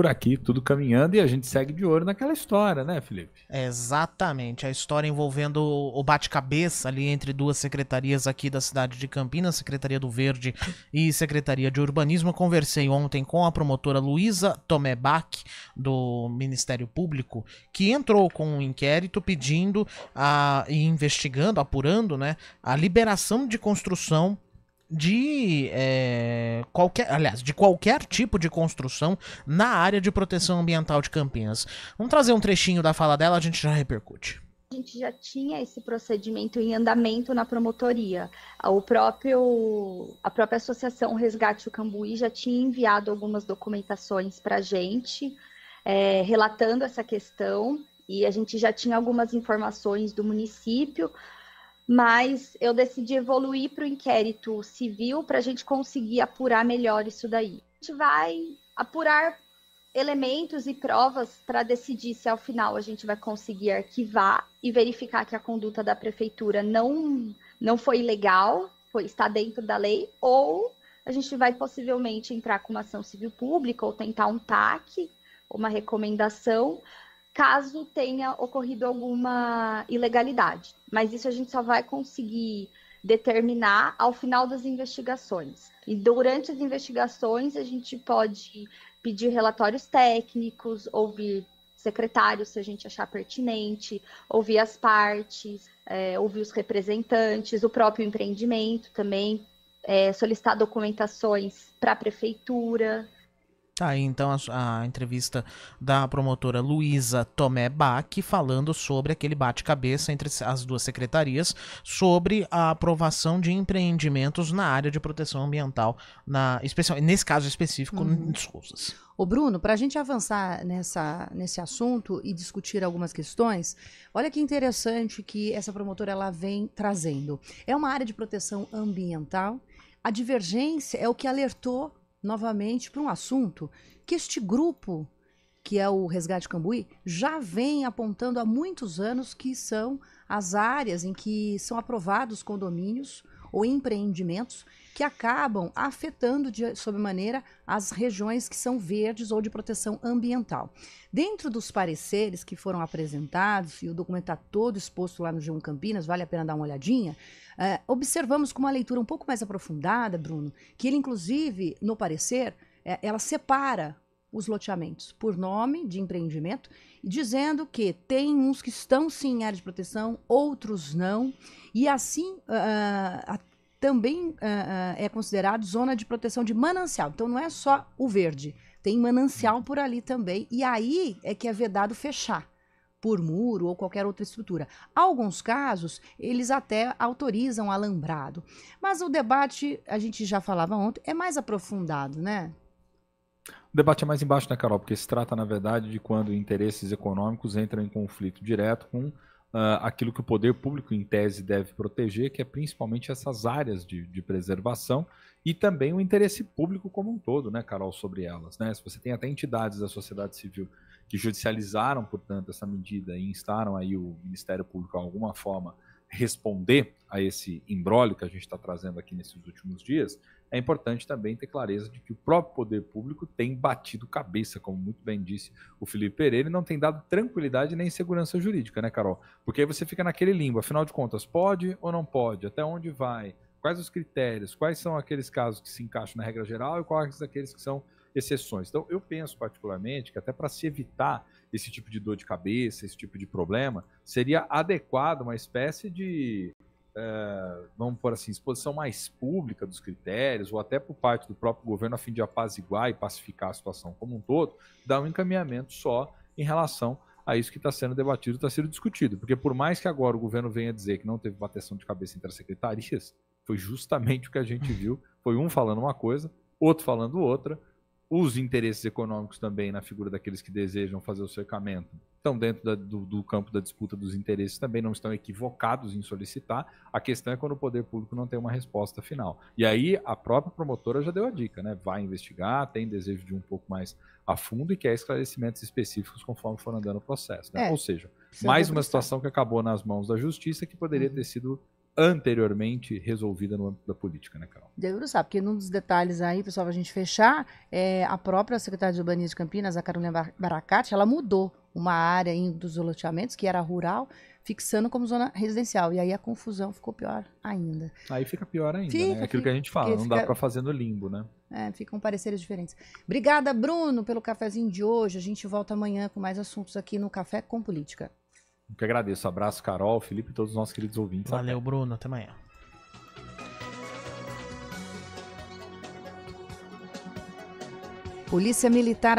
por aqui, tudo caminhando e a gente segue de ouro naquela história, né, Felipe? exatamente, a história envolvendo o bate-cabeça ali entre duas secretarias aqui da cidade de Campinas, Secretaria do Verde e Secretaria de Urbanismo. conversei ontem com a promotora Luísa Tomé Bach, do Ministério Público, que entrou com um inquérito pedindo a, ah, e investigando, apurando, né, a liberação de construção de é, qualquer, aliás, de qualquer tipo de construção na área de proteção ambiental de Campinas. Vamos trazer um trechinho da fala dela, a gente já repercute. A gente já tinha esse procedimento em andamento na promotoria. O próprio, a própria associação Resgate o Cambuí já tinha enviado algumas documentações para a gente, é, relatando essa questão, e a gente já tinha algumas informações do município, mas eu decidi evoluir para o inquérito civil para a gente conseguir apurar melhor isso daí. A gente vai apurar elementos e provas para decidir se ao final a gente vai conseguir arquivar e verificar que a conduta da prefeitura não, não foi ilegal, foi, está dentro da lei, ou a gente vai possivelmente entrar com uma ação civil pública ou tentar um TAC, uma recomendação, caso tenha ocorrido alguma ilegalidade. Mas isso a gente só vai conseguir determinar ao final das investigações. E durante as investigações, a gente pode pedir relatórios técnicos, ouvir secretários se a gente achar pertinente, ouvir as partes, é, ouvir os representantes, o próprio empreendimento também, é, solicitar documentações para a prefeitura, Tá aí então a, a, entrevista da promotora Luísa Tomé Bach falando sobre aquele bate-cabeça entre as duas secretarias sobre a aprovação de empreendimentos na área de proteção ambiental, na, nesse caso específico, uhum. nas Ô Bruno, para a gente avançar nessa, nesse assunto e discutir algumas questões, olha que interessante que essa promotora ela vem trazendo. É uma área de proteção ambiental. A divergência é o que alertou novamente para um assunto que este grupo, que é o Resgate Cambuí, já vem apontando há muitos anos que são as áreas em que são aprovados condomínios ou empreendimentos que acabam afetando de sobremaneira as regiões que são verdes ou de proteção ambiental. Dentro dos pareceres que foram apresentados, e o documento está todo exposto lá no G1 Campinas, vale a pena dar uma olhadinha, é, observamos com uma leitura um pouco mais aprofundada, Bruno, que ele, inclusive, no parecer, é, ela separa os loteamentos por nome de empreendimento, dizendo que tem uns que estão sim em área de proteção, outros não, e assim uh, a, também uh, é considerado zona de proteção de manancial. Então não é só o verde, tem manancial por ali também, e aí é que é vedado fechar por muro ou qualquer outra estrutura. Alguns casos, eles até autorizam alambrado. Mas o debate, a gente já falava ontem, é mais aprofundado, né? O debate é mais embaixo, né, Carol? Porque se trata, na verdade, de quando interesses econômicos entram em conflito direto com uh, aquilo que o poder público, em tese, deve proteger, que é principalmente essas áreas de, de, preservação e também o interesse público como um todo, né, Carol, sobre elas. Né? Se você tem até entidades da sociedade civil que judicializaram, portanto, essa medida e instaram aí o Ministério Público de alguma forma responder a esse imbróglio que a gente está trazendo aqui nesses últimos dias, é importante também ter clareza de que o próprio poder público tem batido cabeça, como muito bem disse o Felipe Pereira, e não tem dado tranquilidade nem segurança jurídica, né, Carol? Porque aí você fica naquele limbo, afinal de contas, pode ou não pode? Até onde vai? Quais os critérios? Quais são aqueles casos que se encaixam na regra geral e quais aqueles que são exceções? Então, eu penso particularmente que até para se evitar esse tipo de dor de cabeça, esse tipo de problema, seria adequado uma espécie de, é, vamos por assim, exposição mais pública dos critérios, ou até por parte do próprio governo, a fim de apaziguar e pacificar a situação como um todo, dar um encaminhamento só em relação a isso que está sendo debatido, está sendo discutido. Porque por mais que agora o governo venha dizer que não teve bateção de cabeça entre as secretarias, foi justamente o que a gente viu. Foi um falando uma coisa, outro falando outra. Os interesses econômicos também na figura daqueles que desejam fazer o cercamento estão dentro da, do, do, campo da disputa dos interesses também, não estão equivocados em solicitar. A questão é quando o poder público não tem uma resposta final. E aí a própria promotora já deu a dica, né? Vai investigar, tem desejo de um pouco mais a fundo e quer esclarecimentos específicos conforme for andando o processo. Né? É, Ou seja, é mais uma situação que acabou nas mãos da justiça que poderia uhum. ter sido anteriormente resolvida no âmbito da política, né, Carol? Deus sabe, porque num dos detalhes aí, pessoal, para a gente fechar, é, a própria secretária de Urbanismo de Campinas, a Carolina Baracate, ela mudou uma área em, dos loteamentos, que era rural, fixando como zona residencial. E aí a confusão ficou pior ainda. Aí fica pior ainda, fica, né? É aquilo fica, que a gente fala, não fica, dá para fazer no limbo, né? É, ficam pareceres diferentes. Obrigada, Bruno, pelo cafezinho de hoje. A gente volta amanhã com mais assuntos aqui no Café com Política. Eu que agradeço. Abraço, Carol, Felipe e todos os nossos queridos ouvintes. Valeu, até. Bruno. Até amanhã. Polícia Militar